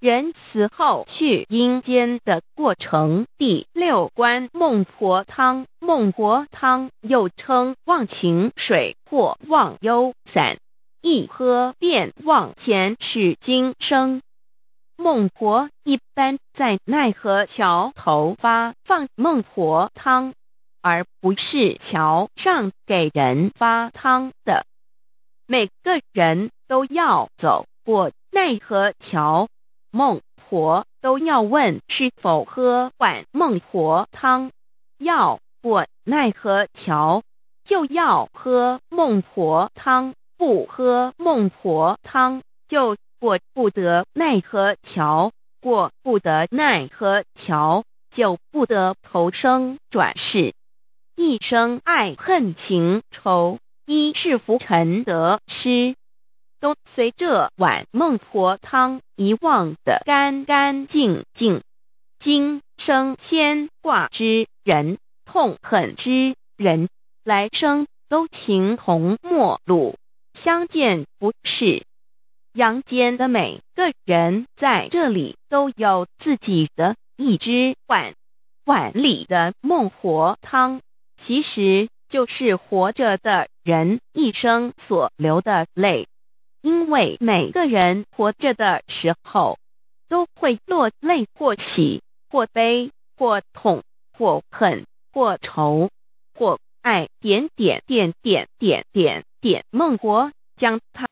人死后去阴间的过程，第六关孟婆汤。孟婆汤又称忘情水或忘忧散，一喝便忘前世今生。孟婆一般在奈何桥头发放孟婆汤，而不是桥上给人发汤的。每个人都要走过奈何桥。孟婆都要问是否喝碗孟婆汤，要过奈何桥，就要喝孟婆汤；不喝孟婆汤，就过不得奈何桥。过不得奈何桥，就不得投生转世，一生爱恨情仇，一世浮沉得失。都随这碗孟婆汤遗忘的干干净净，今生牵挂之人痛恨之人，来生都情同陌路，相见不是。阳间的每个人在这里都有自己的一只碗，碗里的孟婆汤其实就是活着的人一生所流的泪。因为每个人活着的时候，都会落泪或喜或悲或痛或恨或愁或爱，点点点点点点点。孟婆将他。